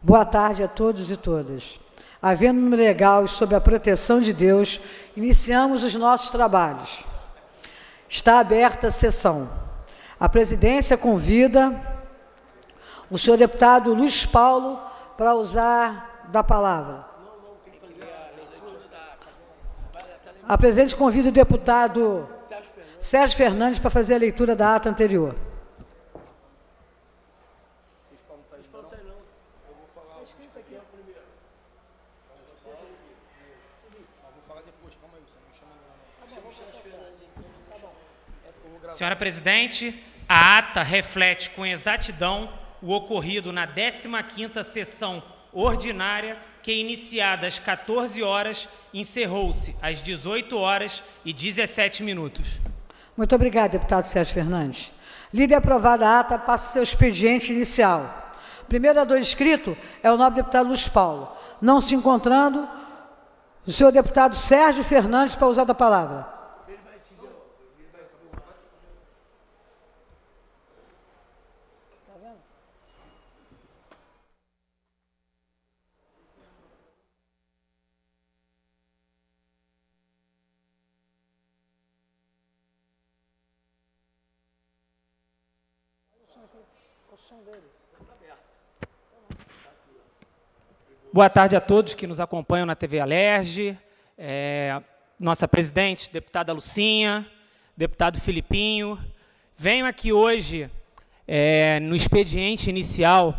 Boa tarde a todos e todas. Havendo-me legal e sob a proteção de Deus, iniciamos os nossos trabalhos. Está aberta a sessão. A presidência convida o senhor deputado Luiz Paulo para usar da palavra. A presidente convida o deputado Sérgio Fernandes para fazer a leitura da ata anterior. Senhora presidente, a ata reflete com exatidão o ocorrido na 15ª sessão ordinária que iniciada às 14 horas encerrou-se às 18 horas e 17 minutos. Muito obrigado, deputado Sérgio Fernandes. Líder aprovada a ata, passa seu expediente inicial. Primeiro a do inscrito é o nobre deputado Luiz Paulo. Não se encontrando, o senhor deputado Sérgio Fernandes para usar da palavra. dele. Boa tarde a todos que nos acompanham na TV Alerge, é, nossa presidente, deputada Lucinha, deputado Filipinho. Venho aqui hoje, é, no expediente inicial,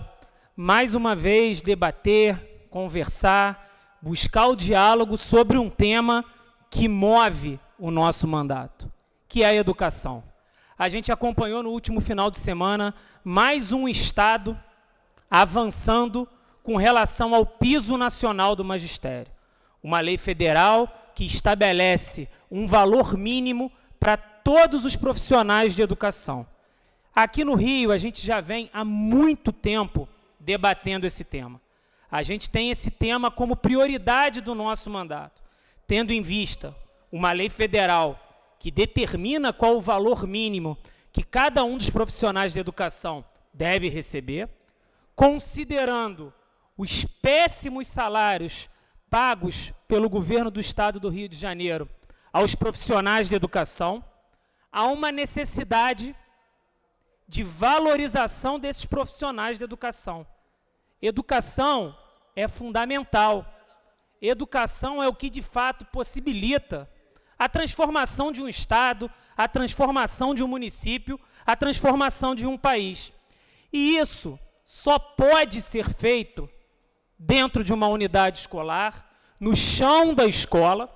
mais uma vez debater, conversar, buscar o diálogo sobre um tema que move o nosso mandato, que é a educação. A gente acompanhou no último final de semana mais um Estado avançando com relação ao piso nacional do magistério. Uma lei federal que estabelece um valor mínimo para todos os profissionais de educação. Aqui no Rio, a gente já vem há muito tempo debatendo esse tema. A gente tem esse tema como prioridade do nosso mandato, tendo em vista uma lei federal que determina qual o valor mínimo que cada um dos profissionais de educação deve receber, considerando os péssimos salários pagos pelo governo do estado do Rio de Janeiro aos profissionais de educação, há uma necessidade de valorização desses profissionais de educação. Educação é fundamental. Educação é o que de fato possibilita a transformação de um estado, a transformação de um município, a transformação de um país. E isso só pode ser feito dentro de uma unidade escolar, no chão da escola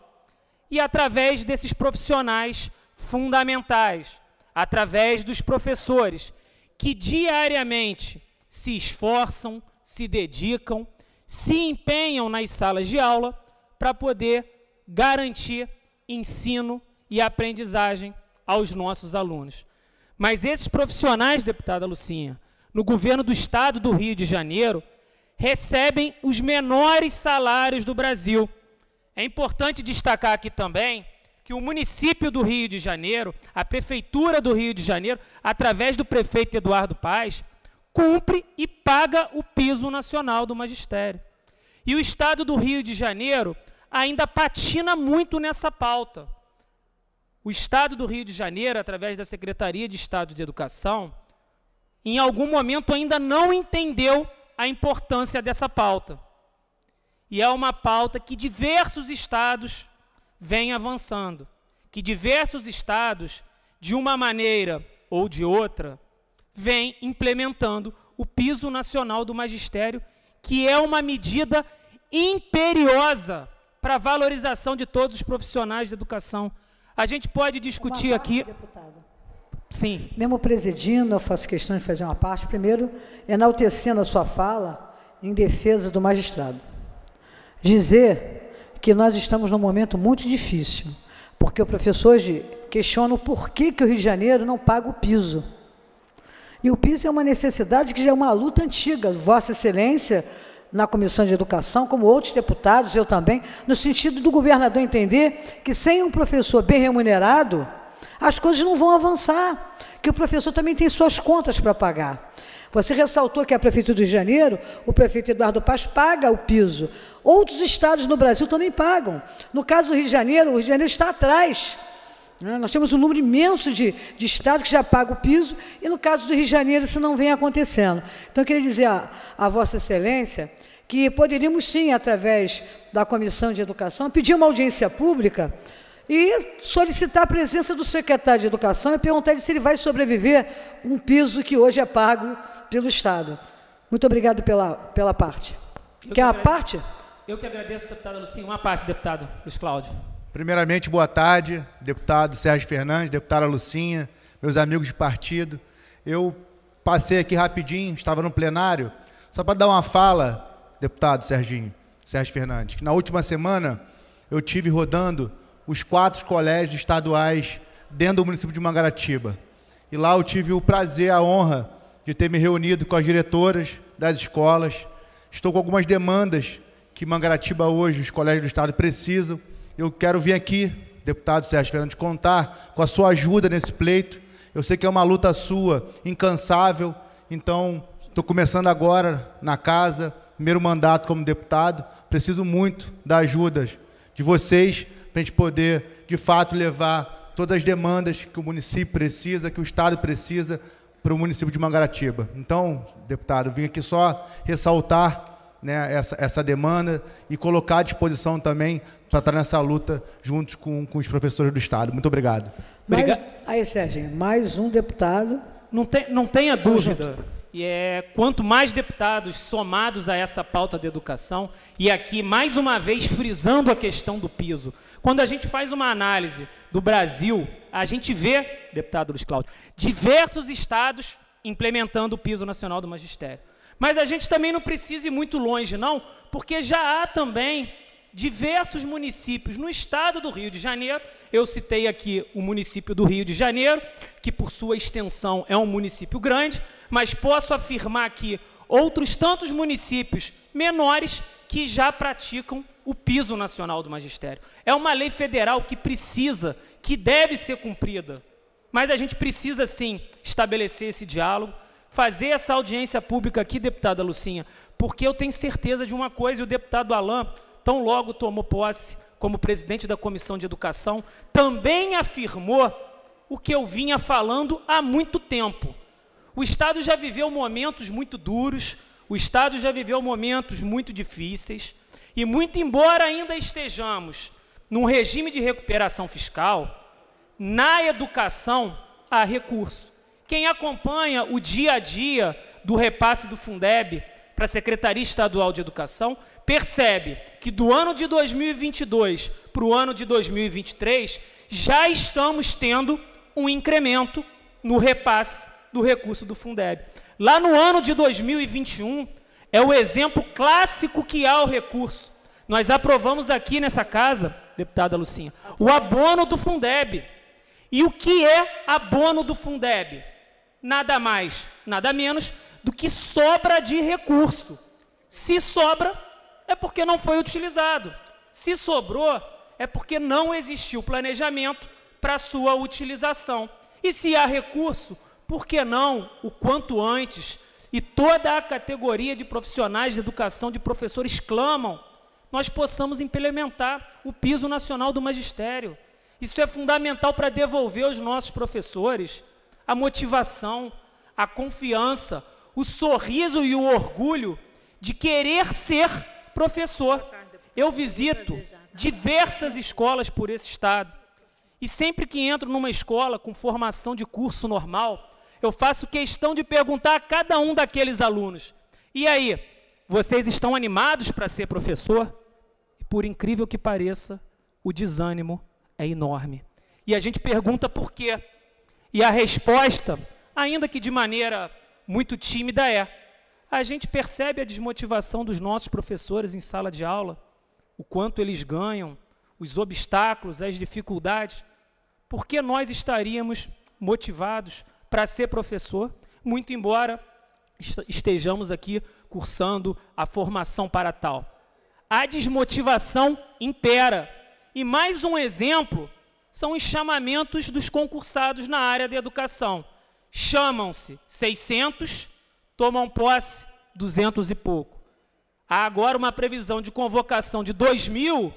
e através desses profissionais fundamentais, através dos professores que diariamente se esforçam, se dedicam, se empenham nas salas de aula para poder garantir ensino e aprendizagem aos nossos alunos. Mas esses profissionais, deputada Lucinha, no governo do estado do Rio de Janeiro, recebem os menores salários do Brasil. É importante destacar aqui também que o município do Rio de Janeiro, a prefeitura do Rio de Janeiro, através do prefeito Eduardo Paes, cumpre e paga o piso nacional do magistério. E o estado do Rio de Janeiro ainda patina muito nessa pauta. O Estado do Rio de Janeiro, através da Secretaria de Estado de Educação, em algum momento ainda não entendeu a importância dessa pauta. E é uma pauta que diversos estados vêm avançando, que diversos estados, de uma maneira ou de outra, vêm implementando o piso nacional do magistério, que é uma medida imperiosa para valorização de todos os profissionais da educação. A gente pode discutir parte, aqui. Deputado. Sim. Mesmo presidindo, eu faço questão de fazer uma parte. Primeiro, enaltecendo a sua fala em defesa do magistrado. Dizer que nós estamos num momento muito difícil, porque o professor hoje questiona o porquê que o Rio de Janeiro não paga o piso. E o piso é uma necessidade que já é uma luta antiga. Vossa Excelência na Comissão de Educação, como outros deputados, eu também, no sentido do governador entender que sem um professor bem remunerado, as coisas não vão avançar, que o professor também tem suas contas para pagar. Você ressaltou que a Prefeitura do Rio de Janeiro, o prefeito Eduardo Paz paga o piso. Outros estados no Brasil também pagam. No caso do Rio de Janeiro, o Rio de Janeiro está atrás né? Nós temos um número imenso de, de estados que já pagam o piso, e no caso do Rio de Janeiro isso não vem acontecendo. Então, eu queria dizer à, Vossa Excelência que poderíamos sim, através da Comissão de Educação, pedir uma audiência pública e solicitar a presença do secretário de Educação e perguntar ele se ele vai sobreviver um piso que hoje é pago pelo Estado. Muito obrigado pela, pela parte. Eu Quer que a parte? Eu que agradeço, deputada Lucinha. Uma parte, deputado Luiz Cláudio. Primeiramente, boa tarde, deputado Sérgio Fernandes, deputada Lucinha, meus amigos de partido. Eu passei aqui rapidinho, estava no plenário, só para dar uma fala, deputado Serginho, Sérgio Fernandes, que na última semana eu tive rodando os quatro colégios estaduais dentro do município de Mangaratiba. E lá eu tive o prazer, a honra de ter me reunido com as diretoras das escolas. Estou com algumas demandas que Mangaratiba hoje, os colégios do estado precisam. Eu quero vir aqui, deputado Sérgio Fernandes, contar com a sua ajuda nesse pleito. Eu sei que é uma luta sua, incansável, então estou começando agora na casa, primeiro mandato como deputado. Preciso muito da ajuda de vocês para a gente poder, de fato, levar todas as demandas que o município precisa, que o Estado precisa para o município de Mangaratiba. Então, deputado, vim aqui só ressaltar né, essa, essa demanda e colocar à disposição também para estar nessa luta juntos com, com os professores do Estado. Muito obrigado. Obrigado. Aí, Sérgio, mais um deputado. Não, tem, não tenha dúvida. E é quanto mais deputados somados a essa pauta de educação, e aqui mais uma vez frisando a questão do piso. Quando a gente faz uma análise do Brasil, a gente vê, deputado Luiz Cláudio, diversos estados implementando o piso nacional do magistério. Mas a gente também não precisa ir muito longe, não, porque já há também diversos municípios no estado do Rio de Janeiro. Eu citei aqui o município do Rio de Janeiro, que por sua extensão é um município grande, mas posso afirmar que outros tantos municípios menores que já praticam o piso nacional do magistério. É uma lei federal que precisa, que deve ser cumprida. Mas a gente precisa sim estabelecer esse diálogo, fazer essa audiência pública aqui, deputada Lucinha, porque eu tenho certeza de uma coisa, e o deputado Alain, tão logo tomou posse como presidente da Comissão de Educação, também afirmou o que eu vinha falando há muito tempo. O Estado já viveu momentos muito duros, o Estado já viveu momentos muito difíceis, e muito embora ainda estejamos num regime de recuperação fiscal, na educação há recurso. Quem acompanha o dia a dia do repasse do Fundeb para a Secretaria Estadual de Educação percebe que do ano de 2022 para o ano de 2023 já estamos tendo um incremento no repasse do recurso do Fundeb. Lá no ano de 2021 é o exemplo clássico que há o recurso. Nós aprovamos aqui nessa casa, deputada Lucinha, o abono do Fundeb. E o que é abono do Fundeb? nada mais, nada menos do que sobra de recurso. Se sobra, é porque não foi utilizado. Se sobrou, é porque não existiu planejamento para sua utilização. E se há recurso, por que não, o quanto antes, e toda a categoria de profissionais de educação, de professores, clamam, nós possamos implementar o piso nacional do magistério. Isso é fundamental para devolver aos nossos professores a motivação, a confiança, o sorriso e o orgulho de querer ser professor. Eu visito diversas escolas por esse estado. E sempre que entro numa escola com formação de curso normal, eu faço questão de perguntar a cada um daqueles alunos: e aí, vocês estão animados para ser professor? E por incrível que pareça, o desânimo é enorme. E a gente pergunta por quê? E a resposta, ainda que de maneira muito tímida, é: a gente percebe a desmotivação dos nossos professores em sala de aula, o quanto eles ganham, os obstáculos, as dificuldades. Por que nós estaríamos motivados para ser professor, muito embora estejamos aqui cursando a formação para tal? A desmotivação impera. E mais um exemplo são os chamamentos dos concursados na área da educação. Chamam-se 600, tomam posse 200 e pouco. Há agora uma previsão de convocação de 2 mil,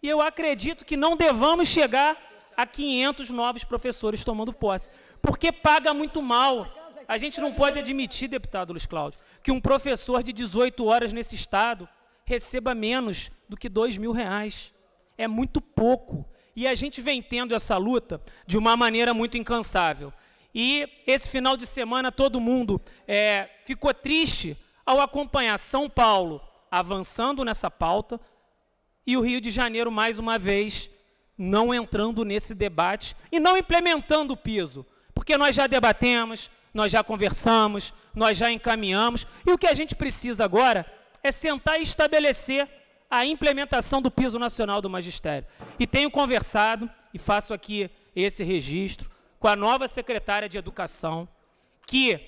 e eu acredito que não devamos chegar a 500 novos professores tomando posse, porque paga muito mal. A gente não pode admitir, deputado Luiz Cláudio, que um professor de 18 horas nesse estado receba menos do que 2 mil reais. É muito pouco. E a gente vem tendo essa luta de uma maneira muito incansável. E esse final de semana todo mundo é, ficou triste ao acompanhar São Paulo avançando nessa pauta e o Rio de Janeiro, mais uma vez, não entrando nesse debate e não implementando o piso. Porque nós já debatemos, nós já conversamos, nós já encaminhamos, e o que a gente precisa agora é sentar e estabelecer a implementação do piso nacional do magistério. E tenho conversado, e faço aqui esse registro, com a nova secretária de Educação, que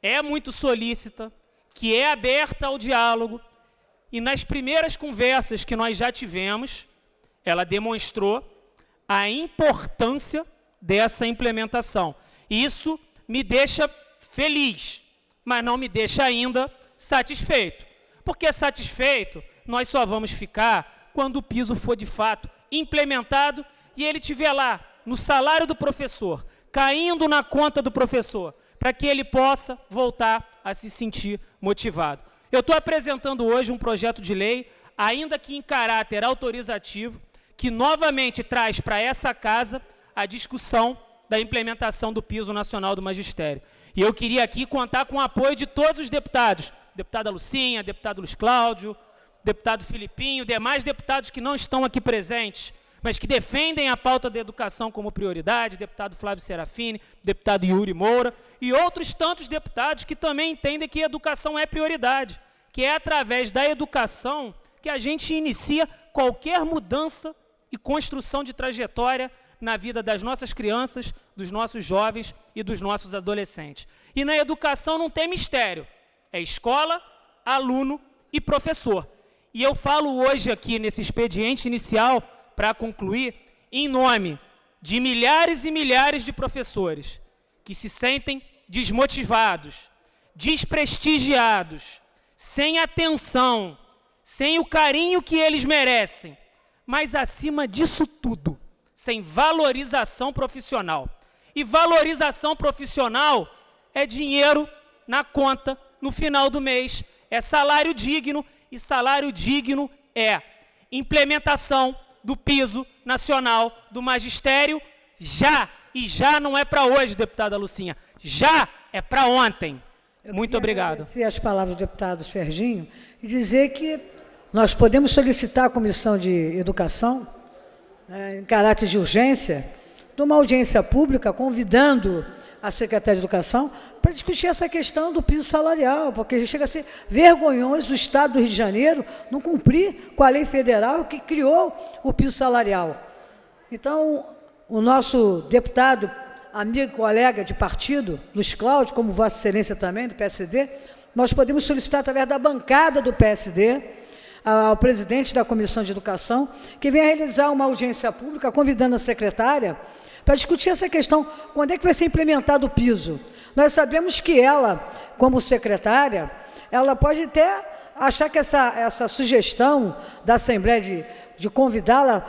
é muito solícita, que é aberta ao diálogo, e nas primeiras conversas que nós já tivemos, ela demonstrou a importância dessa implementação. Isso me deixa feliz, mas não me deixa ainda satisfeito. Porque satisfeito nós só vamos ficar quando o piso for de fato implementado e ele tiver lá no salário do professor, caindo na conta do professor, para que ele possa voltar a se sentir motivado. Eu estou apresentando hoje um projeto de lei, ainda que em caráter autorizativo, que novamente traz para essa casa a discussão da implementação do piso nacional do magistério. E eu queria aqui contar com o apoio de todos os deputados, deputada Lucinha, deputado Luiz Cláudio, deputado Filipinho, demais deputados que não estão aqui presentes, mas que defendem a pauta da educação como prioridade, deputado Flávio Serafini, deputado Yuri Moura e outros tantos deputados que também entendem que educação é prioridade, que é através da educação que a gente inicia qualquer mudança e construção de trajetória na vida das nossas crianças, dos nossos jovens e dos nossos adolescentes. E na educação não tem mistério, é escola, aluno e professor. E eu falo hoje aqui nesse expediente inicial, para concluir, em nome de milhares e milhares de professores que se sentem desmotivados, desprestigiados, sem atenção, sem o carinho que eles merecem, mas acima disso tudo, sem valorização profissional. E valorização profissional é dinheiro na conta no final do mês, é salário digno e salário digno é implementação do piso nacional do magistério já. E já não é para hoje, deputada Lucinha. Já é para ontem. Eu Muito obrigado. Agradecer as palavras do deputado Serginho e dizer que nós podemos solicitar à Comissão de Educação, né, em caráter de urgência, de uma audiência pública, convidando a secretária de Educação, para discutir essa questão do piso salarial, porque chega a ser vergonhoso o Estado do Rio de Janeiro não cumprir com a lei federal que criou o piso salarial. Então, o nosso deputado, amigo e colega de partido, Luiz Cláudio, como Vossa Excelência também, do PSD, nós podemos solicitar através da bancada do PSD ao presidente da Comissão de Educação que venha realizar uma audiência pública convidando a secretária para discutir essa questão. Quando é que vai ser implementado o piso? Nós sabemos que ela, como secretária, ela pode até achar que essa, essa sugestão da Assembleia de, de convidá-la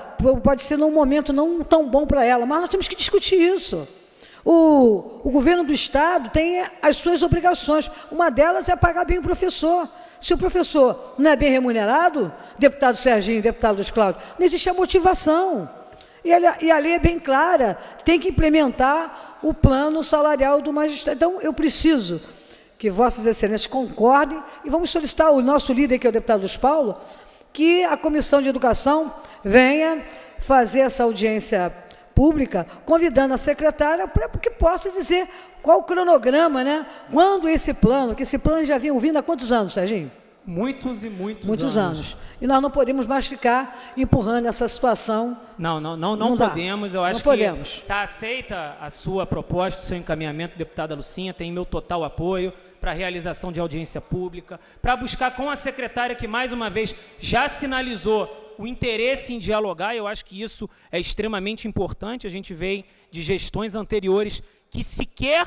pode ser num momento não tão bom para ela, mas nós temos que discutir isso. O, o governo do Estado tem as suas obrigações. Uma delas é pagar bem o professor. Se o professor não é bem remunerado, deputado Serginho, deputado Luiz Cláudio, não existe a motivação. E, ele, e a lei é bem clara, tem que implementar o plano salarial do magistrado. Então, eu preciso que Vossas Excelências concordem e vamos solicitar o nosso líder, que é o deputado Luiz Paulo, que a Comissão de Educação venha fazer essa audiência pública, convidando a secretária para que possa dizer qual o cronograma, né? quando esse plano, que esse plano já vinha vindo há quantos anos, Serginho? Muitos e muitos, muitos anos. anos. E nós não podemos mais ficar empurrando essa situação. Não, não, não, não, não podemos. Dá. Eu acho não podemos. que está aceita a sua proposta, o seu encaminhamento, deputada Lucinha, tem meu total apoio para a realização de audiência pública, para buscar com a secretária que mais uma vez já sinalizou o interesse em dialogar, eu acho que isso é extremamente importante. A gente vem de gestões anteriores que sequer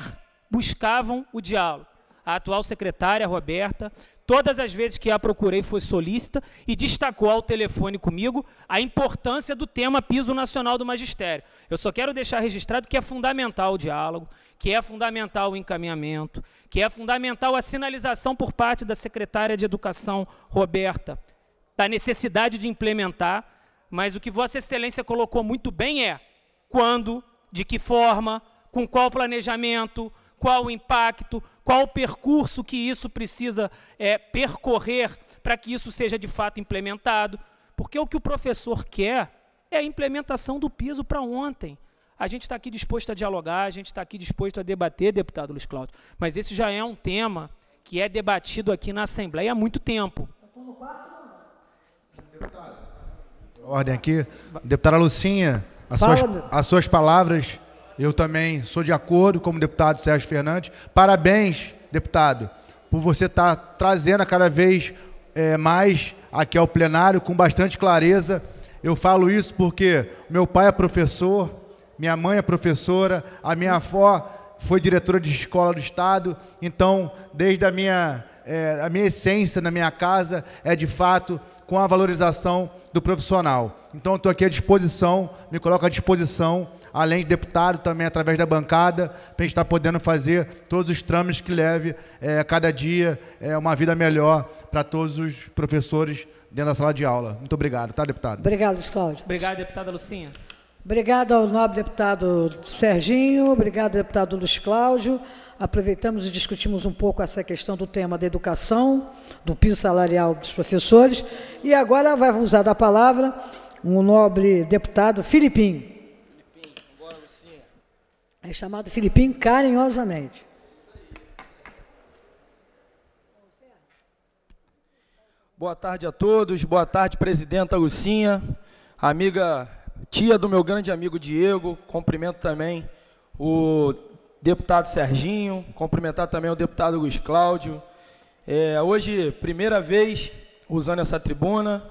buscavam o diálogo. A atual secretária Roberta todas as vezes que a procurei foi solícita e destacou ao telefone comigo a importância do tema piso nacional do magistério. Eu só quero deixar registrado que é fundamental o diálogo, que é fundamental o encaminhamento, que é fundamental a sinalização por parte da secretária de Educação, Roberta, da necessidade de implementar, mas o que Vossa Excelência colocou muito bem é quando, de que forma, com qual planejamento, qual o impacto, qual o percurso que isso precisa é, percorrer para que isso seja de fato implementado. Porque o que o professor quer é a implementação do piso para ontem. A gente está aqui disposto a dialogar, a gente está aqui disposto a debater, deputado Luiz Cláudio, mas esse já é um tema que é debatido aqui na Assembleia há muito tempo. Deputado, ordem aqui. Deputada Lucinha, as, Fala, suas, as suas palavras eu também sou de acordo, como deputado Sérgio Fernandes. Parabéns, deputado, por você estar tá trazendo a cada vez é, mais aqui ao plenário com bastante clareza. Eu falo isso porque meu pai é professor, minha mãe é professora, a minha avó foi diretora de escola do Estado, então, desde a minha, é, a minha essência na minha casa é de fato com a valorização do profissional. Então, estou aqui à disposição, me coloco à disposição além de deputado, também através da bancada, para a gente estar tá podendo fazer todos os trâmites que leve é, cada dia é, uma vida melhor para todos os professores dentro da sala de aula. Muito obrigado, tá, deputado? Obrigado, Cláudio. Obrigado, deputada Lucinha. Obrigado ao nobre deputado Serginho, obrigado, deputado Luiz Cláudio. Aproveitamos e discutimos um pouco essa questão do tema da educação, do piso salarial dos professores. E agora vai usar da palavra o um nobre deputado Filipinho. É chamado Filipinho carinhosamente. Boa tarde a todos, boa tarde, presidenta Lucinha, amiga, tia do meu grande amigo Diego, cumprimento também o deputado Serginho, cumprimentar também o deputado Luiz Cláudio. É, hoje, primeira vez usando essa tribuna,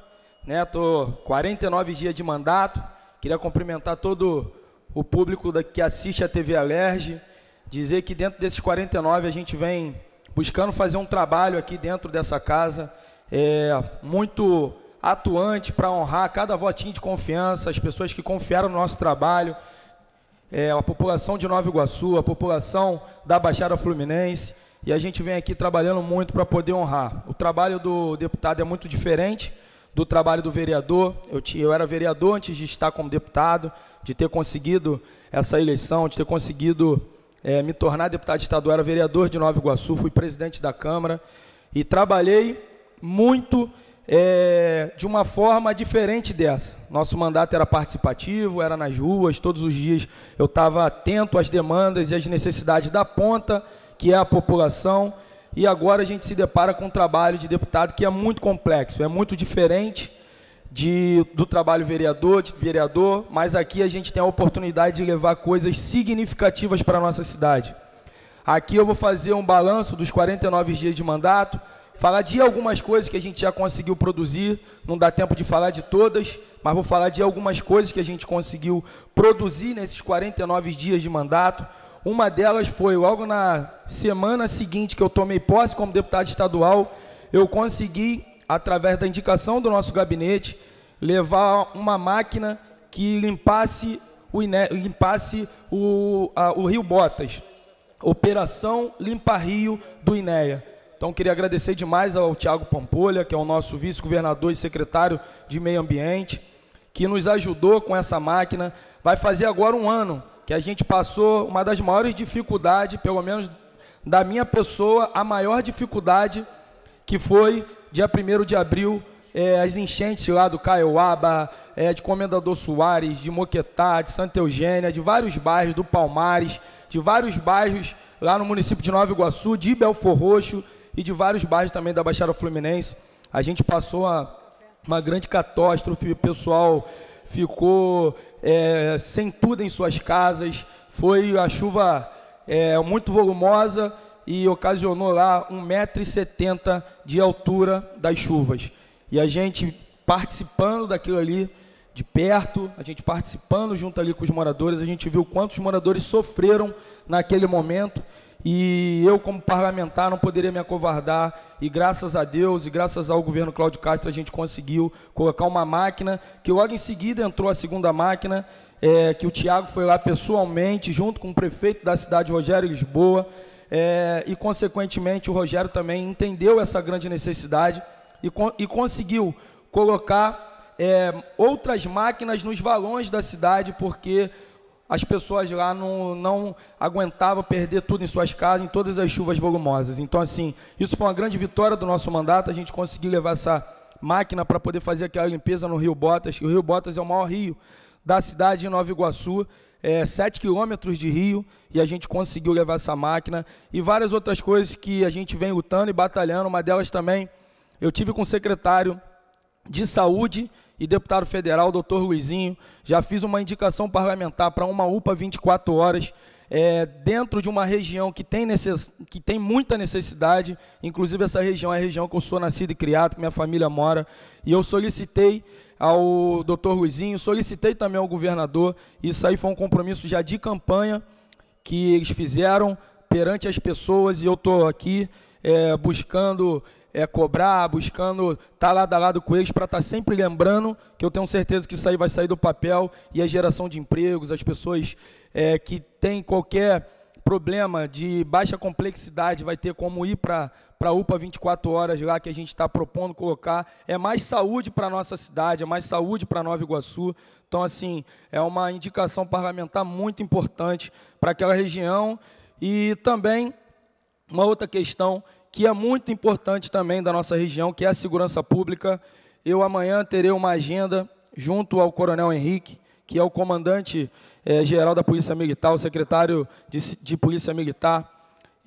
estou né, 49 dias de mandato, queria cumprimentar todo o público da, que assiste a TV Alerge, dizer que dentro desses 49 a gente vem buscando fazer um trabalho aqui dentro dessa casa, é, muito atuante para honrar cada votinho de confiança, as pessoas que confiaram no nosso trabalho, é, a população de Nova Iguaçu, a população da Baixada Fluminense, e a gente vem aqui trabalhando muito para poder honrar. O trabalho do deputado é muito diferente, do trabalho do vereador. Eu, tinha, eu era vereador antes de estar como deputado, de ter conseguido essa eleição, de ter conseguido é, me tornar deputado estadual. Era vereador de Nova Iguaçu, fui presidente da Câmara e trabalhei muito é, de uma forma diferente dessa. Nosso mandato era participativo, era nas ruas, todos os dias eu estava atento às demandas e às necessidades da ponta, que é a população e agora a gente se depara com um trabalho de deputado que é muito complexo, é muito diferente de, do trabalho vereador, de vereador, mas aqui a gente tem a oportunidade de levar coisas significativas para a nossa cidade. Aqui eu vou fazer um balanço dos 49 dias de mandato, falar de algumas coisas que a gente já conseguiu produzir, não dá tempo de falar de todas, mas vou falar de algumas coisas que a gente conseguiu produzir nesses 49 dias de mandato, uma delas foi logo na semana seguinte que eu tomei posse como deputado estadual, eu consegui, através da indicação do nosso gabinete, levar uma máquina que limpasse o, limpasse o, a, o Rio Botas. Operação Limpa Rio do INEA. Então, queria agradecer demais ao Tiago Pampolha, que é o nosso vice-governador e secretário de Meio Ambiente, que nos ajudou com essa máquina. Vai fazer agora um ano que a gente passou uma das maiores dificuldades, pelo menos da minha pessoa, a maior dificuldade que foi dia 1 de abril, é, as enchentes lá do Caiuaba, é, de Comendador Soares, de Moquetá, de Santa Eugênia, de vários bairros, do Palmares, de vários bairros lá no município de Nova Iguaçu, de Belfor Roxo e de vários bairros também da Baixada Fluminense. A gente passou uma, uma grande catástrofe, pessoal ficou é, sem tudo em suas casas. Foi a chuva é, muito volumosa e ocasionou lá 1,70m de altura das chuvas. E a gente participando daquilo ali de perto, a gente participando junto ali com os moradores, a gente viu quantos moradores sofreram naquele momento e eu, como parlamentar, não poderia me acovardar. E graças a Deus e graças ao governo Cláudio Castro, a gente conseguiu colocar uma máquina, que logo em seguida entrou a segunda máquina, é, que o Tiago foi lá pessoalmente, junto com o prefeito da cidade, Rogério Lisboa, é, e, consequentemente, o Rogério também entendeu essa grande necessidade e, e conseguiu colocar é, outras máquinas nos valões da cidade, porque as pessoas lá não, não aguentavam perder tudo em suas casas, em todas as chuvas volumosas. Então, assim, isso foi uma grande vitória do nosso mandato, a gente conseguiu levar essa máquina para poder fazer aquela limpeza no Rio Botas. O Rio Botas é o maior rio da cidade de Nova Iguaçu, é, 7 quilômetros de rio, e a gente conseguiu levar essa máquina. E várias outras coisas que a gente vem lutando e batalhando, uma delas também, eu tive com o secretário de saúde e deputado federal, doutor Luizinho. Já fiz uma indicação parlamentar para uma UPA 24 horas, é, dentro de uma região que tem, necess... que tem muita necessidade, inclusive essa região é a região que eu sou nascido e criado, que minha família mora, e eu solicitei ao doutor Luizinho, solicitei também ao governador, isso aí foi um compromisso já de campanha que eles fizeram perante as pessoas, e eu estou aqui é, buscando é, cobrar, buscando estar tá lado a lado com eles, para estar tá sempre lembrando que eu tenho certeza que isso aí vai sair do papel e a geração de empregos, as pessoas é, que têm qualquer problema de baixa complexidade vai ter como ir para a UPA 24 horas lá que a gente está propondo colocar. É mais saúde para a nossa cidade, é mais saúde para Nova Iguaçu. Então, assim, é uma indicação parlamentar muito importante para aquela região. E também uma outra questão que é muito importante também da nossa região, que é a segurança pública. Eu amanhã terei uma agenda junto ao Coronel Henrique, que é o comandante é, geral da Polícia Militar, o secretário de, de Polícia Militar.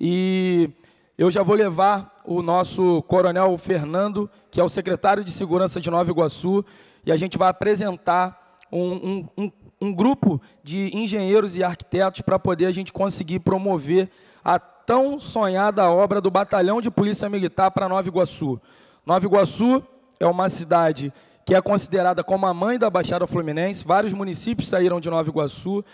E eu já vou levar o nosso Coronel Fernando, que é o secretário de Segurança de Nova Iguaçu, e a gente vai apresentar um, um, um, um grupo de engenheiros e arquitetos para poder a gente conseguir promover a tão sonhada obra do Batalhão de Polícia Militar para Nova Iguaçu. Nova Iguaçu é uma cidade que é considerada como a mãe da Baixada Fluminense. Vários municípios saíram de Nova Iguaçu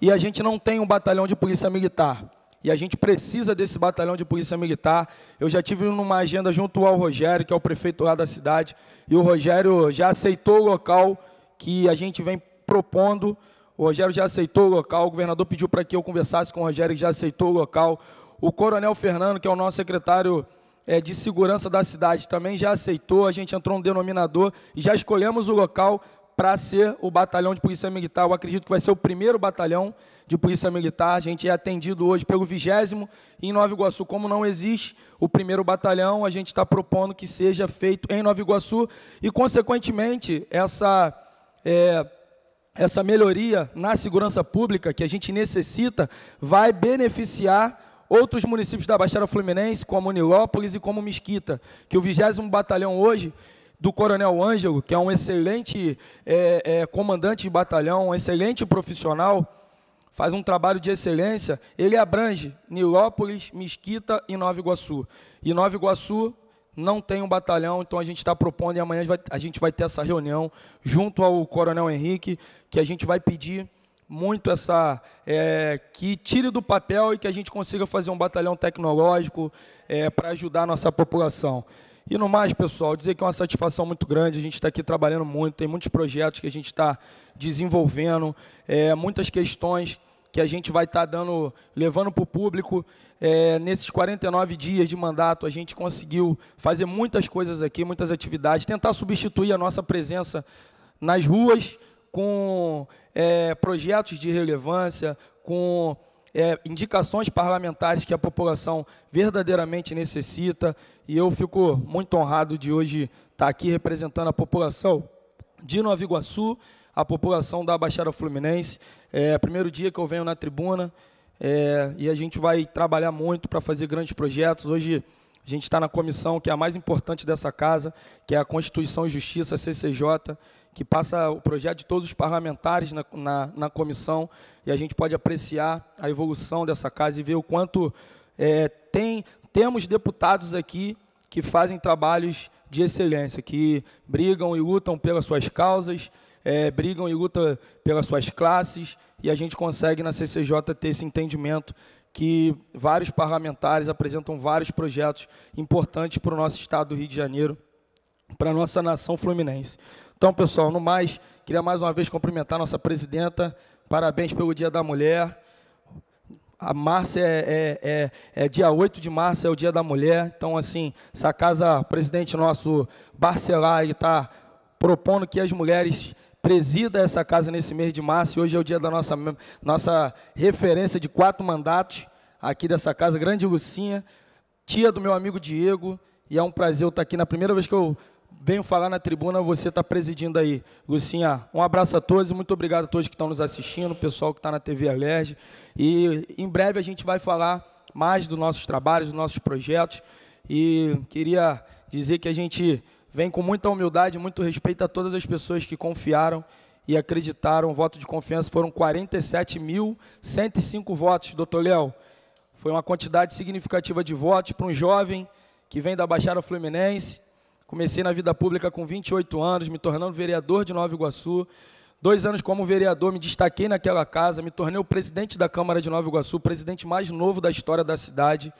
e a gente não tem um batalhão de polícia militar. E a gente precisa desse batalhão de polícia militar. Eu já tive numa agenda junto ao Rogério, que é o prefeito lá da cidade, e o Rogério já aceitou o local que a gente vem propondo. O Rogério já aceitou o local, o governador pediu para que eu conversasse com o Rogério, que já aceitou o local. O Coronel Fernando, que é o nosso secretário é, de segurança da cidade, também já aceitou. A gente entrou no denominador e já escolhemos o local para ser o batalhão de polícia militar. Eu acredito que vai ser o primeiro batalhão de polícia militar. A gente é atendido hoje pelo vigésimo em Nova Iguaçu. Como não existe o primeiro batalhão, a gente está propondo que seja feito em Nova Iguaçu e, consequentemente, essa é, essa melhoria na segurança pública que a gente necessita vai beneficiar outros municípios da Baixada Fluminense, como Nilópolis e como Mesquita, que o 20 Batalhão hoje do Coronel Ângelo, que é um excelente é, é, comandante de batalhão, um excelente profissional, faz um trabalho de excelência, ele abrange Nilópolis, Mesquita e Nova Iguaçu. E Nova Iguaçu não tem um batalhão, então a gente está propondo e amanhã a gente vai ter essa reunião junto ao Coronel Henrique, que a gente vai pedir muito essa é, que tire do papel e que a gente consiga fazer um batalhão tecnológico é, para ajudar a nossa população. E no mais, pessoal, dizer que é uma satisfação muito grande. A gente está aqui trabalhando muito, tem muitos projetos que a gente está desenvolvendo, é, muitas questões que a gente vai estar tá dando, levando para o público. É, nesses 49 dias de mandato, a gente conseguiu fazer muitas coisas aqui, muitas atividades, tentar substituir a nossa presença nas ruas, com é, projetos de relevância, com é, indicações parlamentares que a população verdadeiramente necessita. E eu fico muito honrado de hoje estar aqui representando a população de Nova Iguaçu, a população da Baixada Fluminense. É o primeiro dia que eu venho na tribuna é, e a gente vai trabalhar muito para fazer grandes projetos. Hoje a gente está na comissão que é a mais importante dessa casa, que é a Constituição e Justiça, CCJ, que passa o projeto de todos os parlamentares na, na, na comissão, e a gente pode apreciar a evolução dessa casa e ver o quanto é, tem, temos deputados aqui que fazem trabalhos de excelência, que brigam e lutam pelas suas causas, é, brigam e lutam pelas suas classes, e a gente consegue na CCJ ter esse entendimento que vários parlamentares apresentam vários projetos importantes para o nosso estado do Rio de Janeiro, para a nossa nação fluminense. Então, pessoal, no mais, queria mais uma vez cumprimentar nossa presidenta, parabéns pelo Dia da Mulher. A março é, é, é, é, dia 8 de março, é o dia da mulher. Então, assim, essa casa, presidente nosso Barcelar, ele está propondo que as mulheres presida essa casa nesse mês de março. E hoje é o dia da nossa, nossa referência de quatro mandatos aqui dessa casa. Grande Lucinha, tia do meu amigo Diego. E é um prazer eu estar aqui. Na primeira vez que eu venho falar na tribuna, você está presidindo aí. Lucinha, um abraço a todos e muito obrigado a todos que estão nos assistindo, o pessoal que está na TV Alerj. E em breve a gente vai falar mais dos nossos trabalhos, dos nossos projetos. E queria dizer que a gente Vem com muita humildade, muito respeito a todas as pessoas que confiaram e acreditaram. O voto de confiança foram 47.105 votos, doutor Léo. Foi uma quantidade significativa de votos para um jovem que vem da Baixada Fluminense. Comecei na vida pública com 28 anos, me tornando vereador de Nova Iguaçu. Dois anos como vereador, me destaquei naquela casa, me tornei o presidente da Câmara de Nova Iguaçu, o presidente mais novo da história da cidade.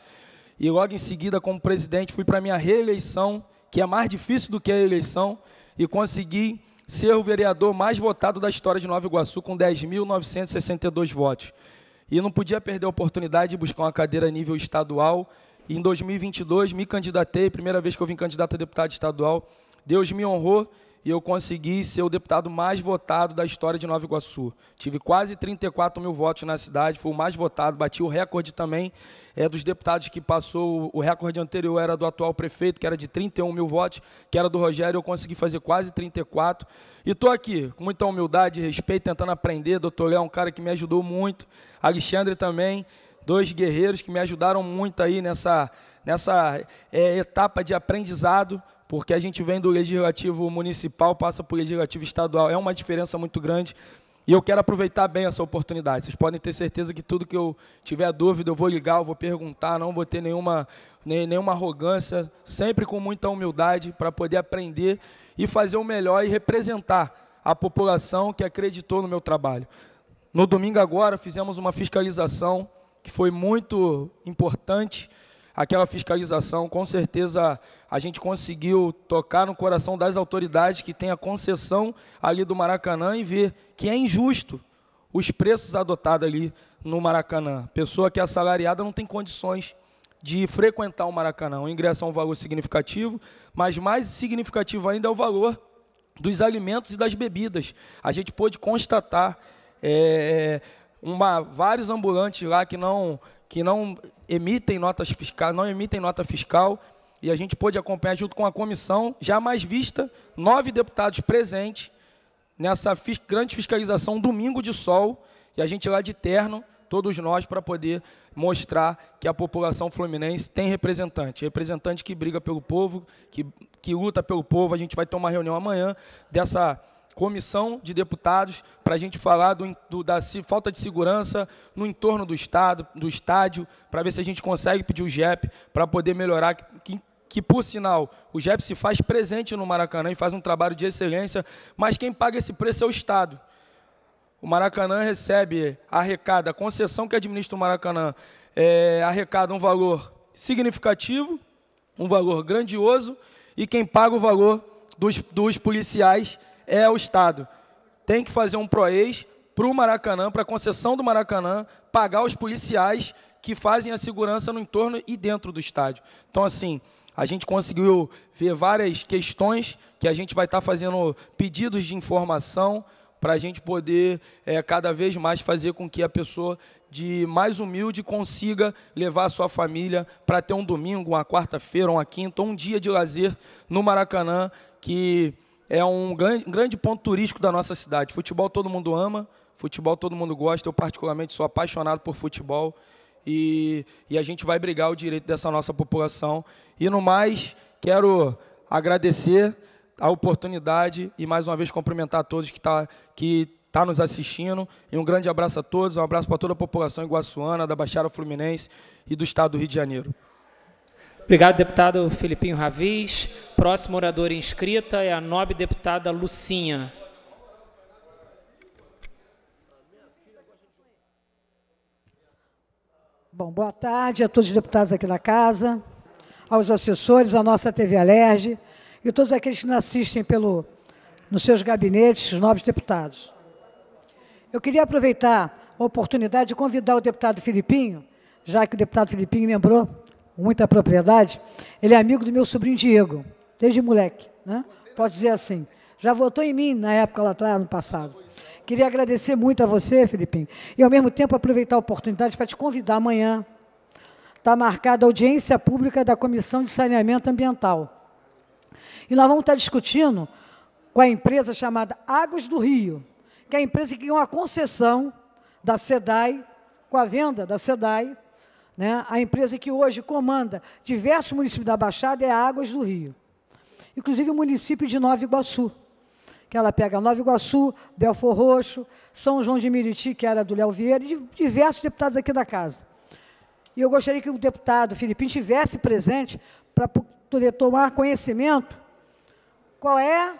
E logo em seguida, como presidente, fui para a minha reeleição que é mais difícil do que a eleição, e consegui ser o vereador mais votado da história de Nova Iguaçu, com 10.962 votos. E não podia perder a oportunidade de buscar uma cadeira a nível estadual. E em 2022 me candidatei, primeira vez que eu vim candidato a deputado estadual. Deus me honrou e eu consegui ser o deputado mais votado da história de Nova Iguaçu. Tive quase 34 mil votos na cidade, fui o mais votado, bati o recorde também é, dos deputados que passou, o recorde anterior era do atual prefeito, que era de 31 mil votos, que era do Rogério, eu consegui fazer quase 34. E estou aqui, com muita humildade e respeito, tentando aprender. Doutor Léo é um cara que me ajudou muito, Alexandre também, dois guerreiros que me ajudaram muito aí nessa, nessa é, etapa de aprendizado, porque a gente vem do legislativo municipal, passa para o legislativo estadual. É uma diferença muito grande. E eu quero aproveitar bem essa oportunidade. Vocês podem ter certeza que tudo que eu tiver dúvida, eu vou ligar, eu vou perguntar, não vou ter nenhuma, nem, nenhuma arrogância, sempre com muita humildade para poder aprender e fazer o melhor e representar a população que acreditou no meu trabalho. No domingo agora fizemos uma fiscalização que foi muito importante aquela fiscalização, com certeza a gente conseguiu tocar no coração das autoridades que têm a concessão ali do Maracanã e ver que é injusto os preços adotados ali no Maracanã. Pessoa que é assalariada não tem condições de frequentar o Maracanã. O ingresso é um valor significativo, mas mais significativo ainda é o valor dos alimentos e das bebidas. A gente pôde constatar é, uma, vários ambulantes lá que não, que não emitem notas fiscais, não emitem nota fiscal, e a gente pôde acompanhar junto com a comissão, já mais vista, nove deputados presentes nessa fis grande fiscalização, domingo de sol, e a gente lá de terno, todos nós, para poder mostrar que a população fluminense tem representante. Representante que briga pelo povo, que, que luta pelo povo. A gente vai ter uma reunião amanhã dessa comissão de deputados para a gente falar do, do, da falta de segurança no entorno do estado, do estádio, para ver se a gente consegue pedir o GEP para poder melhorar, que, que por sinal o GEP se faz presente no Maracanã e faz um trabalho de excelência, mas quem paga esse preço é o Estado. O Maracanã recebe, arrecada, a concessão que administra o Maracanã é, arrecada um valor significativo, um valor grandioso, e quem paga o valor dos, dos policiais é o Estado. Tem que fazer um PROEX para o Maracanã, para a concessão do Maracanã, pagar os policiais que fazem a segurança no entorno e dentro do estádio. Então, assim, a gente conseguiu ver várias questões que a gente vai estar tá fazendo pedidos de informação para a gente poder é, cada vez mais fazer com que a pessoa de mais humilde consiga levar a sua família para ter um domingo, uma quarta-feira, uma quinta, um dia de lazer no Maracanã que é um grande ponto turístico da nossa cidade. Futebol todo mundo ama, futebol todo mundo gosta. Eu, particularmente, sou apaixonado por futebol. E, e a gente vai brigar o direito dessa nossa população. E no mais, quero agradecer a oportunidade e mais uma vez cumprimentar a todos que tá, que está nos assistindo. E um grande abraço a todos, um abraço para toda a população iguaçuana, da Baixada Fluminense e do estado do Rio de Janeiro. Obrigado, deputado Filipinho Raviz. Próxima oradora inscrita é a nobre deputada Lucinha. Bom, boa tarde a todos os deputados aqui da casa, aos assessores, à nossa TV Alerge e todos aqueles que nos assistem pelo, nos seus gabinetes, os nobres deputados. Eu queria aproveitar a oportunidade de convidar o deputado Filipinho, já que o deputado Filipinho lembrou muita propriedade, ele é amigo do meu sobrinho Diego, desde moleque, né? Pode dizer assim. Já votou em mim na época lá atrás, no passado. Queria agradecer muito a você, Filipinho, e ao mesmo tempo aproveitar a oportunidade para te convidar amanhã. Está marcada a audiência pública da Comissão de Saneamento Ambiental. E nós vamos estar discutindo com a empresa chamada Águas do Rio, que é a empresa que ganhou a concessão da SEDAI, com a venda da SEDAI, né? A empresa que hoje comanda diversos municípios da Baixada é a Águas do Rio. Inclusive o município de Nova Iguaçu, que ela pega Nova Iguaçu, Belfor Roxo, São João de Miriti, que era do Léo Vieira, e diversos deputados aqui da casa. E eu gostaria que o deputado Filipe tivesse presente para poder tomar conhecimento qual é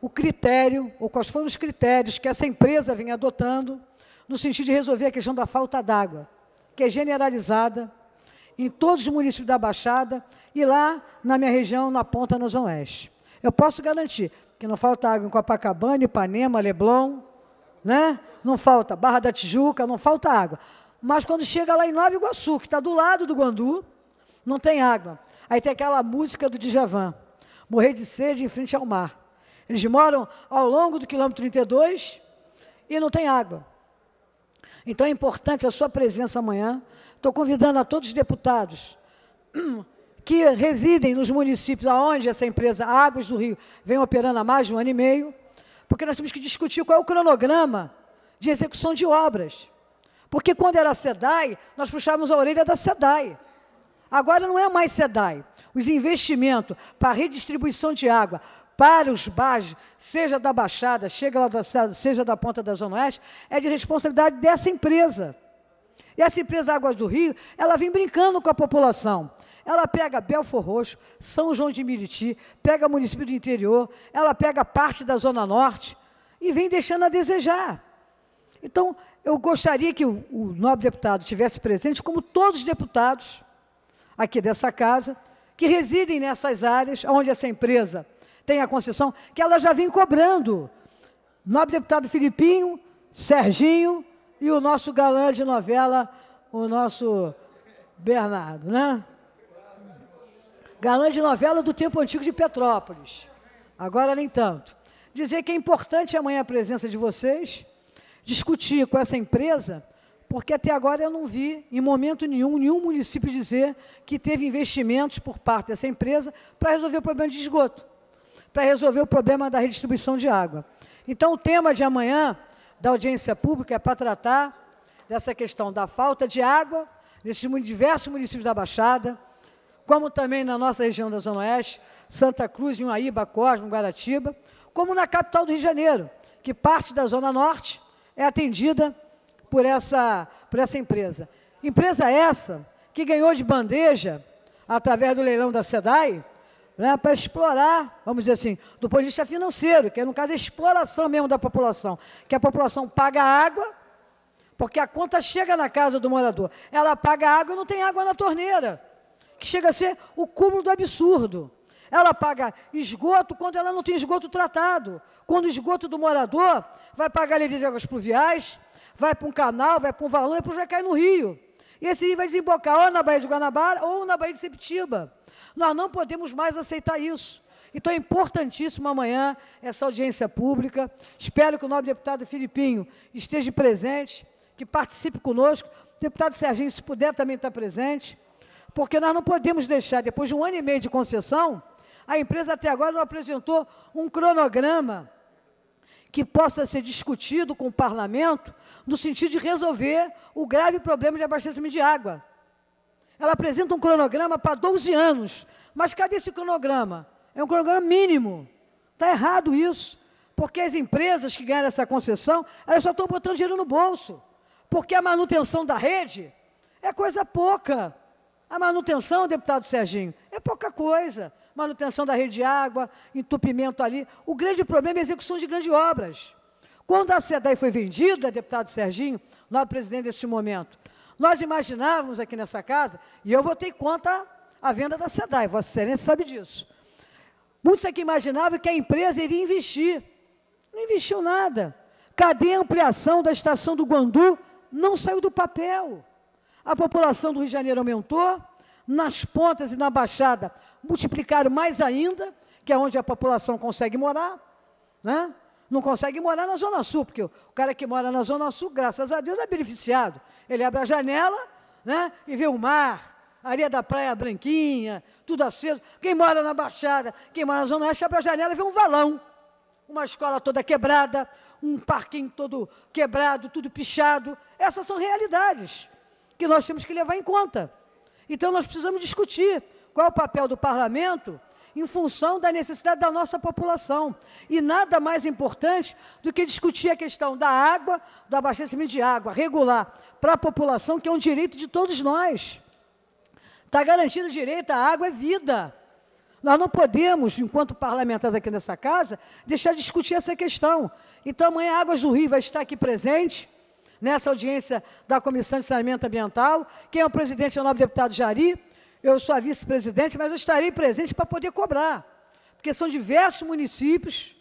o critério, ou quais foram os critérios que essa empresa vem adotando no sentido de resolver a questão da falta d'água que é generalizada em todos os municípios da Baixada e lá na minha região, na Ponta, no Oeste. Eu posso garantir que não falta água em Copacabana, Ipanema, Leblon, né? não falta Barra da Tijuca, não falta água. Mas quando chega lá em Nova Iguaçu, que está do lado do Guandu, não tem água. Aí tem aquela música do Djavan, morrer de sede em frente ao mar. Eles moram ao longo do quilômetro 32 e não tem água. Então é importante a sua presença amanhã. Estou convidando a todos os deputados que residem nos municípios aonde essa empresa Águas do Rio vem operando há mais de um ano e meio, porque nós temos que discutir qual é o cronograma de execução de obras. Porque quando era SEDAI, nós puxávamos a orelha da SEDAI. Agora não é mais SEDAI. Os investimentos para redistribuição de água, para os BAS, seja da Baixada, seja da Ponta da Zona Oeste, é de responsabilidade dessa empresa. E essa empresa Águas do Rio, ela vem brincando com a população. Ela pega Belfor Roxo, São João de Miriti, pega município do interior, ela pega parte da Zona Norte e vem deixando a desejar. Então, eu gostaria que o, o nobre deputado estivesse presente, como todos os deputados aqui dessa casa, que residem nessas áreas onde essa empresa tem a concessão, que ela já vem cobrando. Nobre deputado Filipinho, Serginho e o nosso galã de novela, o nosso Bernardo, né? Galã de novela do tempo antigo de Petrópolis. Agora nem tanto. Dizer que é importante amanhã a presença de vocês, discutir com essa empresa porque até agora eu não vi, em momento nenhum, nenhum município dizer que teve investimentos por parte dessa empresa para resolver o problema de esgoto para resolver o problema da redistribuição de água. Então, o tema de amanhã da audiência pública é para tratar dessa questão da falta de água nesses diversos municípios da Baixada, como também na nossa região da Zona Oeste, Santa Cruz, Inhaíba, Cosmo, Guaratiba, como na capital do Rio de Janeiro, que parte da Zona Norte é atendida por essa, por essa empresa. Empresa essa que ganhou de bandeja, através do leilão da SEDAI, né, para explorar, vamos dizer assim, do ponto de vista financeiro, que é, no caso, a exploração mesmo da população, que a população paga água, porque a conta chega na casa do morador, ela paga água e não tem água na torneira, que chega a ser o cúmulo do absurdo. Ela paga esgoto quando ela não tem esgoto tratado. Quando o esgoto do morador vai para a galeria de águas pluviais, vai para um canal, vai para um valão, depois vai cair no rio. E esse rio vai desembocar ou na Baía de Guanabara ou na Baía de Sepitiba. Nós não podemos mais aceitar isso. Então é importantíssimo amanhã essa audiência pública. Espero que o nobre deputado Filipinho esteja presente, que participe conosco. O deputado Serginho, se puder, também está presente. Porque nós não podemos deixar, depois de um ano e meio de concessão, a empresa até agora não apresentou um cronograma que possa ser discutido com o parlamento no sentido de resolver o grave problema de abastecimento de água. Ela apresenta um cronograma para 12 anos. Mas cadê esse cronograma? É um cronograma mínimo. Está errado isso. Porque as empresas que ganharam essa concessão, elas só estão botando dinheiro no bolso. Porque a manutenção da rede é coisa pouca. A manutenção, deputado Serginho, é pouca coisa. Manutenção da rede de água, entupimento ali. O grande problema é a execução de grandes obras. Quando a CEDAI foi vendida, deputado Serginho, nosso presidente neste momento, nós imaginávamos aqui nessa casa, e eu votei contra a venda da SEDAI, Vossa Excelência sabe disso. Muitos aqui imaginavam que a empresa iria investir. Não investiu nada. Cadê a ampliação da estação do Guandu? Não saiu do papel. A população do Rio de Janeiro aumentou, nas pontas e na baixada multiplicaram mais ainda, que é onde a população consegue morar, né? não consegue morar na Zona Sul, porque o cara que mora na Zona Sul, graças a Deus, é beneficiado. Ele abre a janela né, e vê o mar, a areia é da praia branquinha, tudo aceso. Quem mora na Baixada, quem mora na Zona Oeste, abre a janela e vê um valão. Uma escola toda quebrada, um parquinho todo quebrado, tudo pichado. Essas são realidades que nós temos que levar em conta. Então nós precisamos discutir qual é o papel do parlamento em função da necessidade da nossa população. E nada mais importante do que discutir a questão da água, do abastecimento de água regular para a população, que é um direito de todos nós. Está garantido o direito à água é vida. Nós não podemos, enquanto parlamentares aqui nessa casa, deixar de discutir essa questão. Então, amanhã, Águas do Rio vai estar aqui presente nessa audiência da Comissão de Saneamento Ambiental. Quem é o presidente é o nobre deputado Jari. Eu sou a vice-presidente, mas eu estarei presente para poder cobrar, porque são diversos municípios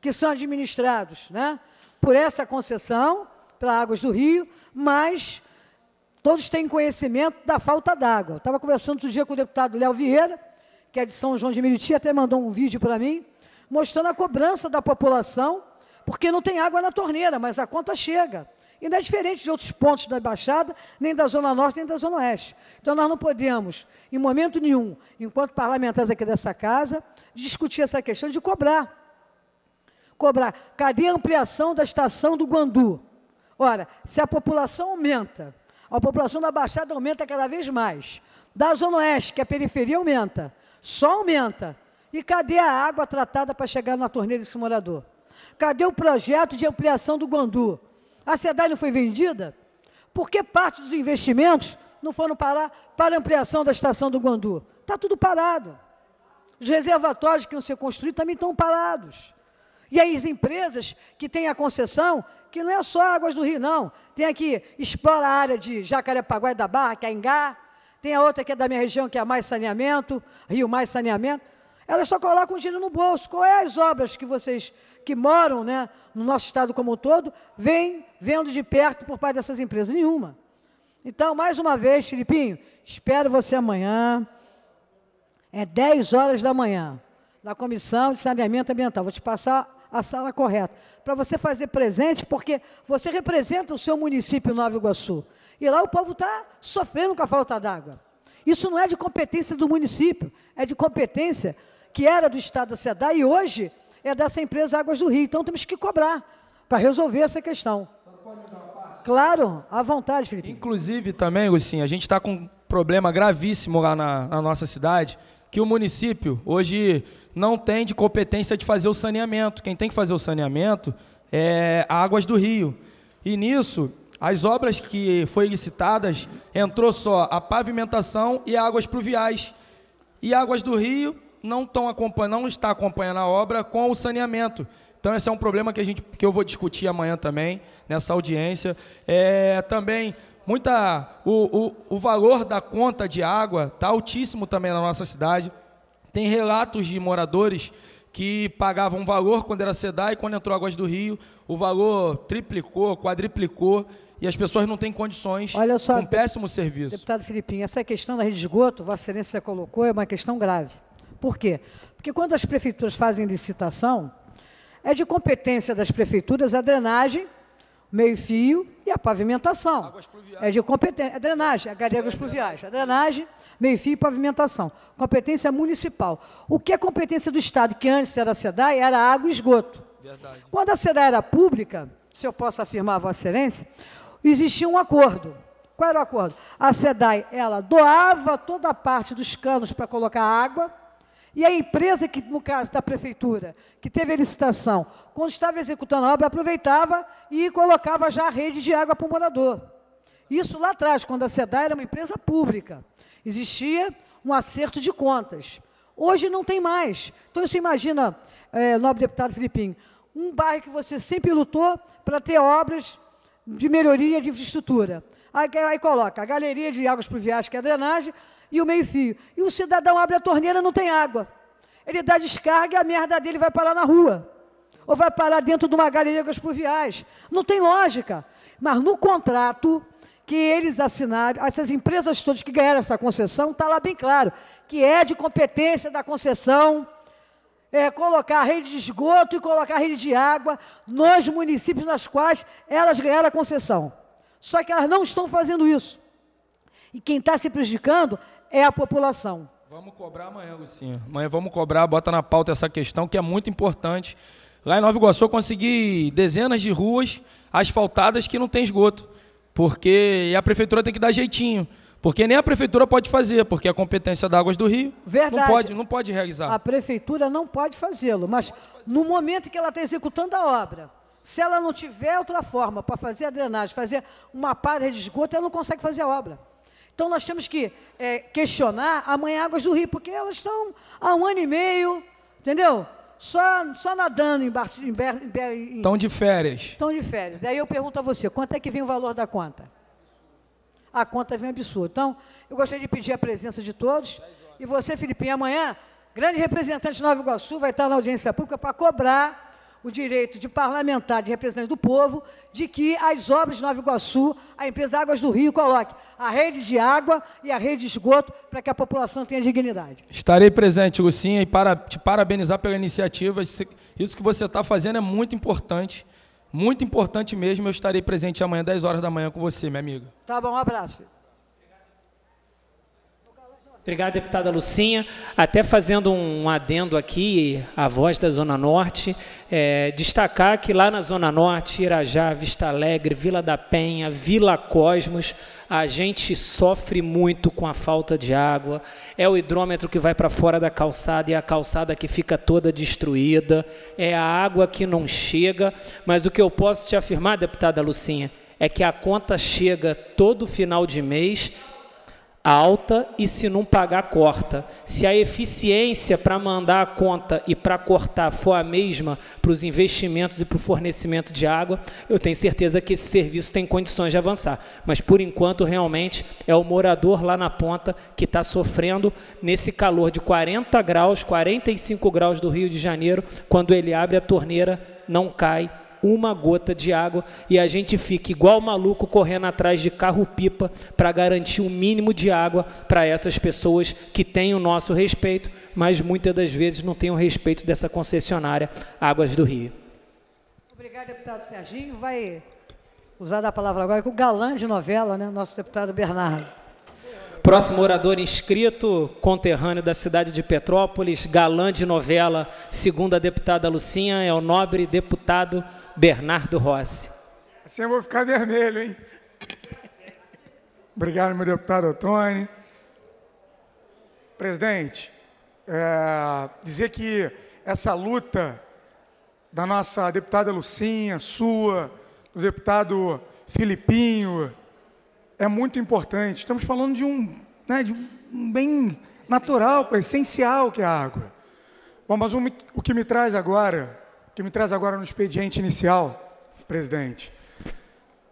que são administrados né, por essa concessão, para Águas do Rio, mas todos têm conhecimento da falta d'água. Estava conversando outro dia com o deputado Léo Vieira, que é de São João de Meriti, até mandou um vídeo para mim, mostrando a cobrança da população, porque não tem água na torneira, mas a conta chega. E não é diferente de outros pontos da Baixada, nem da Zona Norte, nem da Zona Oeste. Então, nós não podemos, em momento nenhum, enquanto parlamentares aqui dessa casa, discutir essa questão de cobrar. Cobrar. Cadê a ampliação da estação do Guandu? Ora, se a população aumenta, a população da Baixada aumenta cada vez mais, da Zona Oeste, que é a periferia aumenta, só aumenta. E cadê a água tratada para chegar na torneira desse morador? Cadê o projeto de ampliação do Guandu? A SEDAI não foi vendida? Por que parte dos investimentos não foram parar para a ampliação da estação do Guandu? Está tudo parado. Os reservatórios que iam ser construídos também estão parados. E aí as empresas que têm a concessão, que não é só Águas do Rio, não. Tem aqui, explora a área de Jacarepaguá e da Barra, que é Engá. Tem a outra que é da minha região, que é a Mais Saneamento, Rio Mais Saneamento. Elas só colocam dinheiro no bolso. Qual é as obras que vocês, que moram né, no nosso estado como um todo, vêm vendo de perto por parte dessas empresas? Nenhuma. Então, mais uma vez, Filipinho, espero você amanhã. É 10 horas da manhã, na comissão de saneamento ambiental. Vou te passar a sala correta. Para você fazer presente, porque você representa o seu município Nova Iguaçu. E lá o povo está sofrendo com a falta d'água. Isso não é de competência do município, é de competência que era do Estado da SEDA e hoje é dessa empresa Águas do Rio. Então temos que cobrar para resolver essa questão. Claro, à vontade, Felipe. Inclusive, também, assim, a gente está com um problema gravíssimo lá na, na nossa cidade, que o município hoje não tem de competência de fazer o saneamento. Quem tem que fazer o saneamento é Águas do Rio. E nisso, as obras que foram licitadas, entrou só a pavimentação e águas pluviais. E Águas do Rio não, tão acompanhando, não está acompanhando a obra com o saneamento. Então, esse é um problema que, a gente, que eu vou discutir amanhã também nessa audiência. É, também muita o, o, o valor da conta de água está altíssimo também na nossa cidade. Tem relatos de moradores que pagavam um valor quando era SEDAI, quando entrou Águas do Rio, o valor triplicou, quadriplicou, e as pessoas não têm condições Olha só, com um péssimo serviço. Deputado Filipinho, essa questão da rede de esgoto, Vossa Excelência colocou, é uma questão grave. Por quê? Porque quando as prefeituras fazem licitação, é de competência das prefeituras a drenagem meio-fio e a pavimentação. É de competência. É drenagem, é galegos pluviais. É drenagem, meio-fio e pavimentação. Competência municipal. O que é competência do Estado, que antes era a SEDAI, era água e esgoto. Verdade. Quando a SEDAI era pública, se eu posso afirmar, Vossa Excelência, existia um acordo. Qual era o acordo? A SEDAI, ela doava toda a parte dos canos para colocar água e a empresa, que no caso da prefeitura, que teve a licitação, quando estava executando a obra, aproveitava e colocava já a rede de água para o morador. Isso lá atrás, quando a SEDA era uma empresa pública. Existia um acerto de contas. Hoje não tem mais. Então, você imagina, é, nobre deputado Filipim, um bairro que você sempre lutou para ter obras de melhoria de infraestrutura. Aí, aí coloca a galeria de águas pluviais, que é a drenagem, e o meio-fio. E o cidadão abre a torneira não tem água. Ele dá descarga e a merda dele vai parar na rua. Ou vai parar dentro de uma galeria com as pluviais. Não tem lógica. Mas no contrato que eles assinaram, essas empresas todas que ganharam essa concessão, está lá bem claro que é de competência da concessão é, colocar rede de esgoto e colocar rede de água nos municípios nas quais elas ganharam a concessão. Só que elas não estão fazendo isso. E quem está se prejudicando é a população. Vamos cobrar amanhã, Lucinha. Amanhã vamos cobrar, bota na pauta essa questão que é muito importante. Lá em Nova Iguaçu eu consegui dezenas de ruas asfaltadas que não tem esgoto. Porque a prefeitura tem que dar jeitinho. Porque nem a prefeitura pode fazer, porque a competência da Águas do Rio Verdade. não pode, não pode realizar. A prefeitura não pode fazê-lo, mas pode no momento que ela está executando a obra, se ela não tiver outra forma para fazer a drenagem, fazer uma parede de esgoto, ela não consegue fazer a obra. Então nós temos que é, questionar a Mãe Águas do Rio, porque elas estão há um ano e meio, entendeu? Só, só nadando em, em, ber, em, ber, Estão de férias. Estão de férias. Aí eu pergunto a você, quanto é que vem o valor da conta? A conta vem absurda. Então, eu gostaria de pedir a presença de todos. E você, Felipe, amanhã, grande representante de Nova Iguaçu, vai estar na audiência pública para cobrar o direito de parlamentar, de representante do povo, de que as obras de Nova Iguaçu, a empresa Águas do Rio, coloque a rede de água e a rede de esgoto para que a população tenha dignidade. Estarei presente, Lucinha, e para te parabenizar pela iniciativa. Isso que você está fazendo é muito importante. Muito importante mesmo. Eu estarei presente amanhã, 10 horas da manhã, com você, minha amiga. Tá bom, um abraço. Obrigado, deputada Lucinha. Até fazendo um adendo aqui, a voz da Zona Norte, é, destacar que lá na Zona Norte, Irajá, Vista Alegre, Vila da Penha, Vila Cosmos, a gente sofre muito com a falta de água. É o hidrômetro que vai para fora da calçada e é a calçada que fica toda destruída. É a água que não chega. Mas o que eu posso te afirmar, deputada Lucinha, é que a conta chega todo final de mês alta e se não pagar, corta. Se a eficiência para mandar a conta e para cortar for a mesma para os investimentos e para o fornecimento de água, eu tenho certeza que esse serviço tem condições de avançar. Mas por enquanto, realmente, é o morador lá na ponta que está sofrendo nesse calor de 40 graus, 45 graus do Rio de Janeiro, quando ele abre a torneira, não cai uma gota de água e a gente fica igual maluco correndo atrás de carro-pipa para garantir o um mínimo de água para essas pessoas que têm o nosso respeito, mas muitas das vezes não têm o respeito dessa concessionária Águas do Rio. Obrigado, deputado Serginho. Vai usar da palavra agora com o galã de novela, né, nosso deputado Bernardo. Próximo orador inscrito, conterrâneo da cidade de Petrópolis, galã de novela, segundo a deputada Lucinha, é o nobre deputado Bernardo Rossi. Assim eu vou ficar vermelho, hein? Obrigado, meu deputado Tony. Presidente, é, dizer que essa luta da nossa deputada Lucinha, sua, do deputado Filipinho, é muito importante. Estamos falando de um, né, de um bem natural, essencial. essencial que é a água. Bom, mas o, o que me traz agora que me traz agora no expediente inicial, presidente.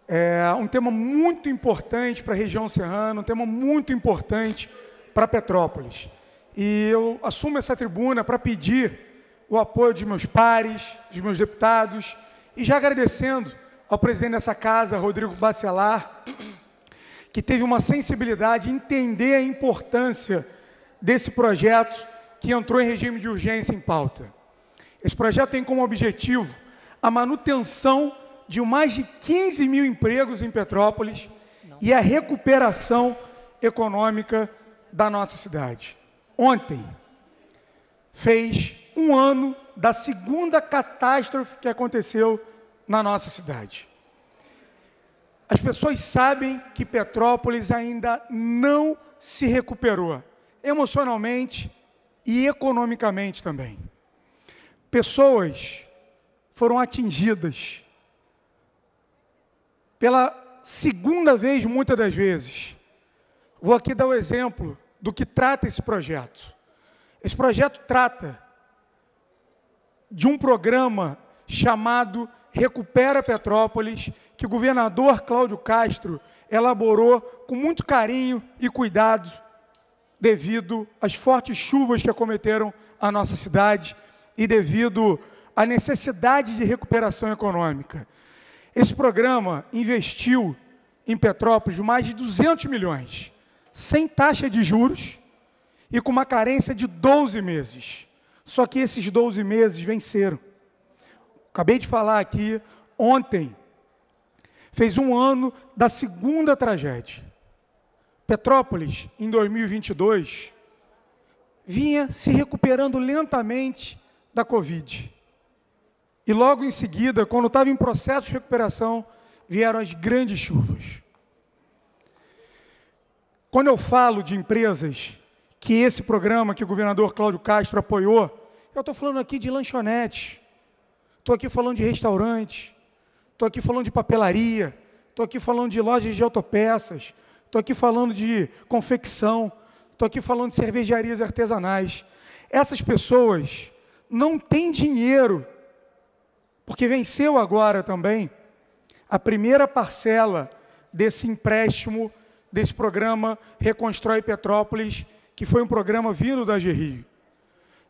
É um tema muito importante para a região serrana, um tema muito importante para Petrópolis. E eu assumo essa tribuna para pedir o apoio dos meus pares, dos meus deputados, e já agradecendo ao presidente dessa casa, Rodrigo Bacelar, que teve uma sensibilidade em entender a importância desse projeto que entrou em regime de urgência em pauta. Esse projeto tem como objetivo a manutenção de mais de 15 mil empregos em Petrópolis Não. e a recuperação econômica da nossa cidade. Ontem fez um ano da segunda catástrofe que aconteceu na nossa cidade. As pessoas sabem que Petrópolis ainda não se recuperou, emocionalmente e economicamente também pessoas foram atingidas pela segunda vez, muitas das vezes. Vou aqui dar o um exemplo do que trata esse projeto. Esse projeto trata de um programa chamado Recupera Petrópolis, que o governador Cláudio Castro elaborou com muito carinho e cuidado devido às fortes chuvas que acometeram a nossa cidade e devido à necessidade de recuperação econômica. Esse programa investiu em Petrópolis mais de 200 milhões, sem taxa de juros e com uma carência de 12 meses. Só que esses 12 meses venceram. Acabei de falar aqui, ontem, fez um ano da segunda tragédia. Petrópolis, em 2022, vinha se recuperando lentamente da Covid. E logo em seguida, quando estava em processo de recuperação, vieram as grandes chuvas. Quando eu falo de empresas que esse programa que o governador Cláudio Castro apoiou, eu estou falando aqui de lanchonetes, estou aqui falando de restaurantes, estou aqui falando de papelaria, estou aqui falando de lojas de autopeças, estou aqui falando de confecção, estou aqui falando de cervejarias artesanais. Essas pessoas não tem dinheiro, porque venceu agora também a primeira parcela desse empréstimo, desse programa Reconstrói Petrópolis, que foi um programa vindo da GRI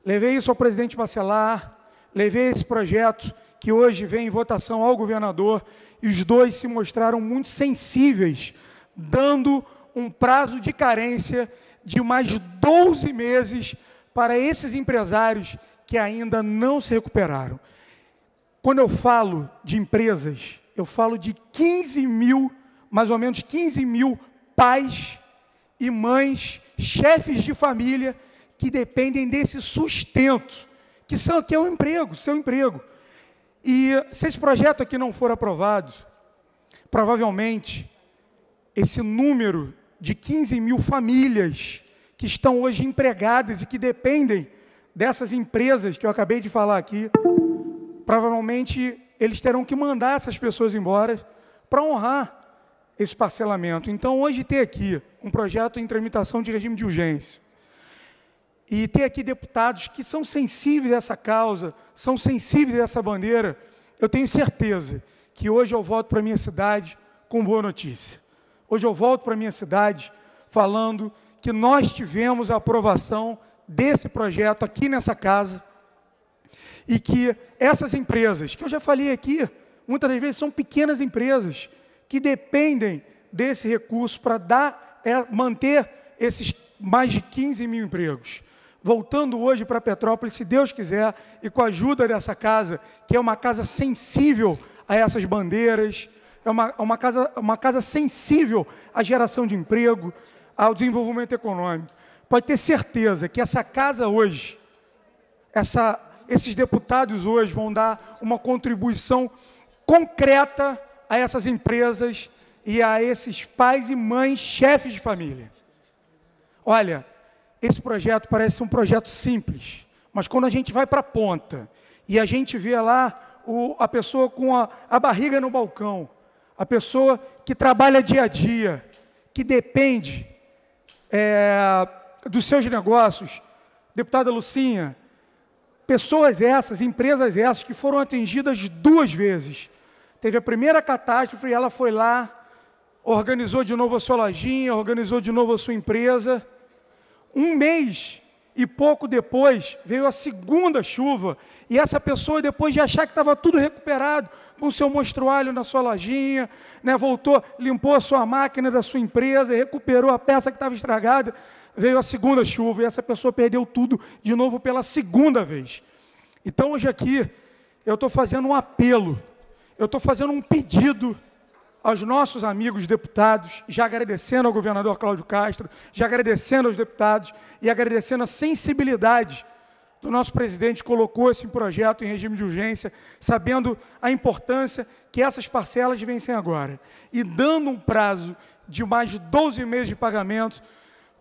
Levei isso ao presidente Bacelar, levei esse projeto que hoje vem em votação ao governador, e os dois se mostraram muito sensíveis, dando um prazo de carência de mais 12 meses para esses empresários que ainda não se recuperaram. Quando eu falo de empresas, eu falo de 15 mil, mais ou menos 15 mil pais e mães, chefes de família, que dependem desse sustento, que, são, que é o emprego, seu emprego. E se esse projeto aqui não for aprovado, provavelmente esse número de 15 mil famílias que estão hoje empregadas e que dependem dessas empresas que eu acabei de falar aqui, provavelmente eles terão que mandar essas pessoas embora para honrar esse parcelamento. Então, hoje ter aqui um projeto em tramitação de regime de urgência e ter aqui deputados que são sensíveis a essa causa, são sensíveis a essa bandeira, eu tenho certeza que hoje eu volto para minha cidade com boa notícia. Hoje eu volto para minha cidade falando que nós tivemos a aprovação desse projeto aqui nessa casa e que essas empresas, que eu já falei aqui, muitas das vezes são pequenas empresas que dependem desse recurso para dar, é, manter esses mais de 15 mil empregos. Voltando hoje para Petrópolis, se Deus quiser, e com a ajuda dessa casa, que é uma casa sensível a essas bandeiras, é uma, uma, casa, uma casa sensível à geração de emprego, ao desenvolvimento econômico pode ter certeza que essa casa hoje, essa, esses deputados hoje vão dar uma contribuição concreta a essas empresas e a esses pais e mães, chefes de família. Olha, esse projeto parece um projeto simples, mas quando a gente vai para a ponta e a gente vê lá o, a pessoa com a, a barriga no balcão, a pessoa que trabalha dia a dia, que depende é, dos seus negócios, deputada Lucinha, pessoas essas, empresas essas, que foram atingidas duas vezes. Teve a primeira catástrofe e ela foi lá, organizou de novo a sua lojinha, organizou de novo a sua empresa. Um mês e pouco depois veio a segunda chuva e essa pessoa depois de achar que estava tudo recuperado com o seu mostruário na sua lojinha, né, voltou, limpou a sua máquina da sua empresa, recuperou a peça que estava estragada, veio a segunda chuva e essa pessoa perdeu tudo de novo pela segunda vez. Então hoje aqui eu estou fazendo um apelo, eu estou fazendo um pedido aos nossos amigos deputados, já agradecendo ao governador Cláudio Castro, já agradecendo aos deputados e agradecendo a sensibilidade do nosso presidente que colocou esse projeto em regime de urgência, sabendo a importância que essas parcelas vencem agora e dando um prazo de mais de 12 meses de pagamento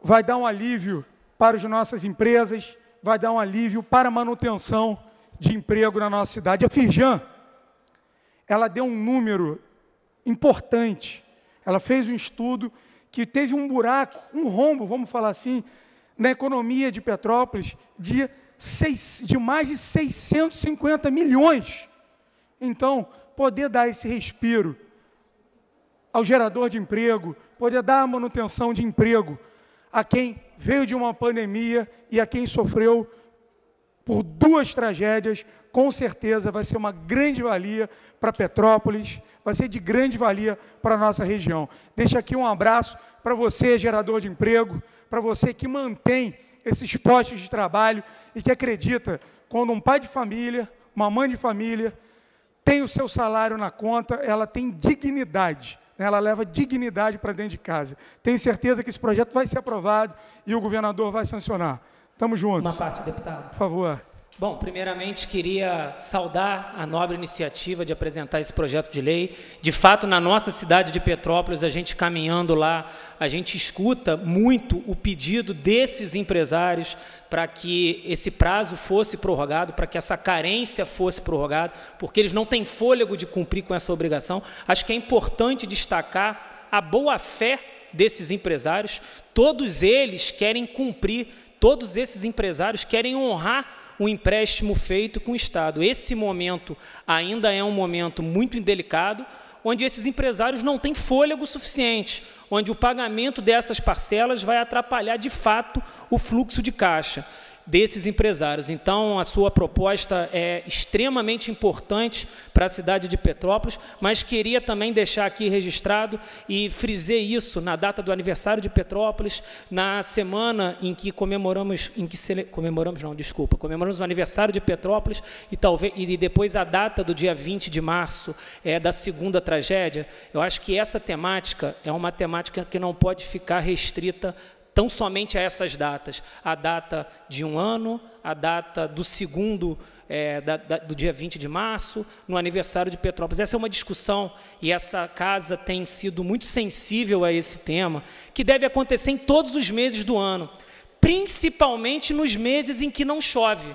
vai dar um alívio para as nossas empresas, vai dar um alívio para a manutenção de emprego na nossa cidade. A Firjan, ela deu um número importante. Ela fez um estudo que teve um buraco, um rombo, vamos falar assim, na economia de Petrópolis de, seis, de mais de 650 milhões. Então, poder dar esse respiro ao gerador de emprego, poder dar a manutenção de emprego a quem veio de uma pandemia e a quem sofreu por duas tragédias, com certeza vai ser uma grande valia para Petrópolis, vai ser de grande valia para a nossa região. Deixo aqui um abraço para você, gerador de emprego, para você que mantém esses postos de trabalho e que acredita quando um pai de família, uma mãe de família, tem o seu salário na conta, ela tem dignidade ela leva dignidade para dentro de casa. Tenho certeza que esse projeto vai ser aprovado e o governador vai sancionar. Estamos juntos. Uma parte, deputado. Por favor. Bom, primeiramente queria saudar a nobre iniciativa de apresentar esse projeto de lei. De fato, na nossa cidade de Petrópolis, a gente caminhando lá, a gente escuta muito o pedido desses empresários para que esse prazo fosse prorrogado, para que essa carência fosse prorrogada, porque eles não têm fôlego de cumprir com essa obrigação. Acho que é importante destacar a boa-fé desses empresários. Todos eles querem cumprir, todos esses empresários querem honrar um empréstimo feito com o Estado. Esse momento ainda é um momento muito indelicado, onde esses empresários não têm fôlego suficiente, onde o pagamento dessas parcelas vai atrapalhar de fato o fluxo de caixa desses empresários. Então, a sua proposta é extremamente importante para a cidade de Petrópolis, mas queria também deixar aqui registrado e frisar isso na data do aniversário de Petrópolis, na semana em que comemoramos, em que cele, comemoramos, não, desculpa, comemoramos o aniversário de Petrópolis e talvez e depois a data do dia 20 de março é, da segunda tragédia. Eu acho que essa temática é uma temática que não pode ficar restrita tão somente a essas datas, a data de um ano, a data do segundo, é, da, da, do dia 20 de março, no aniversário de Petrópolis. Essa é uma discussão, e essa casa tem sido muito sensível a esse tema, que deve acontecer em todos os meses do ano, principalmente nos meses em que não chove.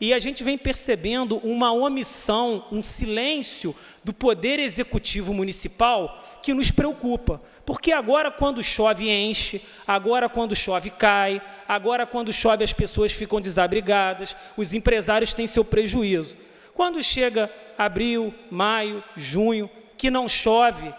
E a gente vem percebendo uma omissão, um silêncio do poder executivo municipal que nos preocupa. Porque agora, quando chove, enche, agora, quando chove, cai, agora, quando chove, as pessoas ficam desabrigadas, os empresários têm seu prejuízo. Quando chega abril, maio, junho, que não chove,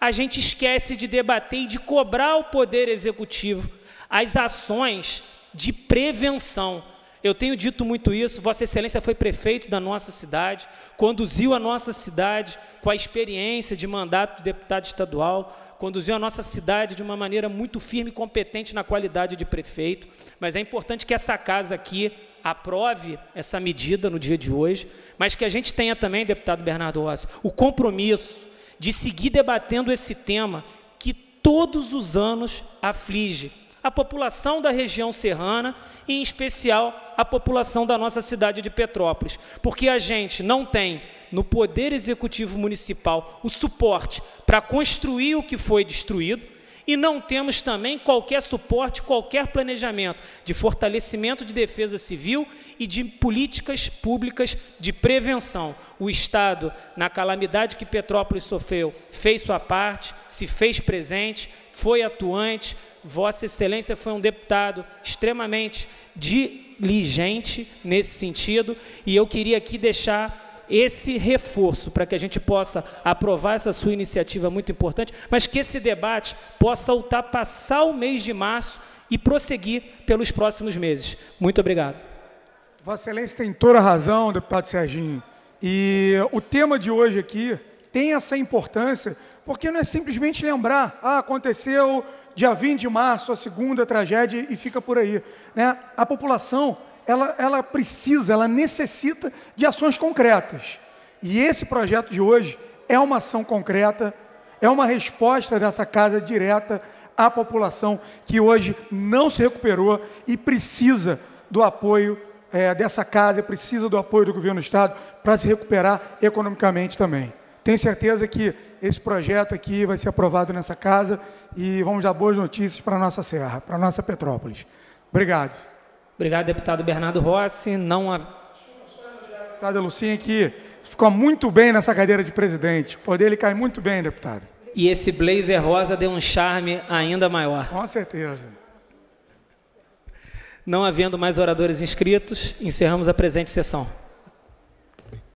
a gente esquece de debater e de cobrar ao Poder Executivo as ações de prevenção eu tenho dito muito isso. Vossa Excelência foi prefeito da nossa cidade, conduziu a nossa cidade com a experiência de mandato de deputado estadual, conduziu a nossa cidade de uma maneira muito firme e competente na qualidade de prefeito. Mas é importante que essa casa aqui aprove essa medida no dia de hoje, mas que a gente tenha também, deputado Bernardo Rossi, o compromisso de seguir debatendo esse tema que todos os anos aflige a população da região serrana e, em especial, a população da nossa cidade de Petrópolis, porque a gente não tem no Poder Executivo Municipal o suporte para construir o que foi destruído e não temos também qualquer suporte, qualquer planejamento de fortalecimento de defesa civil e de políticas públicas de prevenção. O Estado, na calamidade que Petrópolis sofreu, fez sua parte, se fez presente, foi atuante, Vossa Excelência foi um deputado extremamente diligente nesse sentido e eu queria aqui deixar esse reforço para que a gente possa aprovar essa sua iniciativa muito importante, mas que esse debate possa ultrapassar o mês de março e prosseguir pelos próximos meses. Muito obrigado. Vossa Excelência tem toda a razão, deputado Serginho. E o tema de hoje aqui tem essa importância, porque não é simplesmente lembrar, ah, aconteceu dia 20 de março, a segunda tragédia, e fica por aí. Né? A população, ela, ela precisa, ela necessita de ações concretas. E esse projeto de hoje é uma ação concreta, é uma resposta dessa casa direta à população que hoje não se recuperou e precisa do apoio é, dessa casa, precisa do apoio do governo do Estado para se recuperar economicamente também. Tenho certeza que esse projeto aqui vai ser aprovado nessa casa e vamos dar boas notícias para a nossa Serra, para a nossa Petrópolis. Obrigado. Obrigado, deputado Bernardo Rossi. Não há... Deputada Lucinha, que ficou muito bem nessa cadeira de presidente. O poder ele cai muito bem, deputado. E esse blazer rosa deu um charme ainda maior. Com certeza. Não havendo mais oradores inscritos, encerramos a presente sessão.